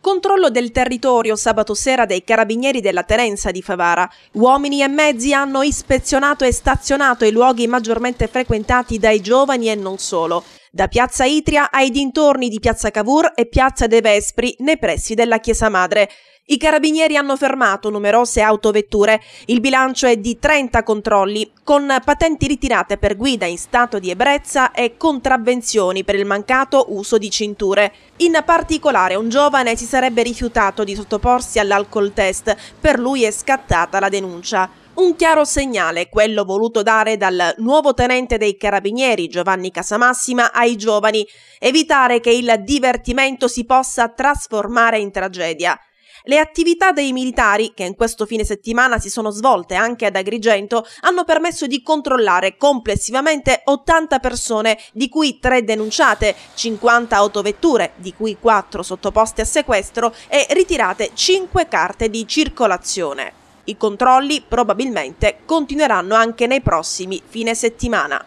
Controllo del territorio sabato sera dei carabinieri della Terenza di Favara. Uomini e mezzi hanno ispezionato e stazionato i luoghi maggiormente frequentati dai giovani e non solo, da Piazza Itria ai dintorni di Piazza Cavour e Piazza De Vespri, nei pressi della Chiesa Madre. I carabinieri hanno fermato numerose autovetture, il bilancio è di 30 controlli, con patenti ritirate per guida in stato di ebbrezza e contravvenzioni per il mancato uso di cinture. In particolare un giovane si sarebbe rifiutato di sottoporsi all'alcol test, per lui è scattata la denuncia. Un chiaro segnale, quello voluto dare dal nuovo tenente dei carabinieri Giovanni Casamassima ai giovani, evitare che il divertimento si possa trasformare in tragedia. Le attività dei militari, che in questo fine settimana si sono svolte anche ad Agrigento, hanno permesso di controllare complessivamente 80 persone, di cui 3 denunciate, 50 autovetture, di cui 4 sottoposte a sequestro e ritirate 5 carte di circolazione. I controlli probabilmente continueranno anche nei prossimi fine settimana.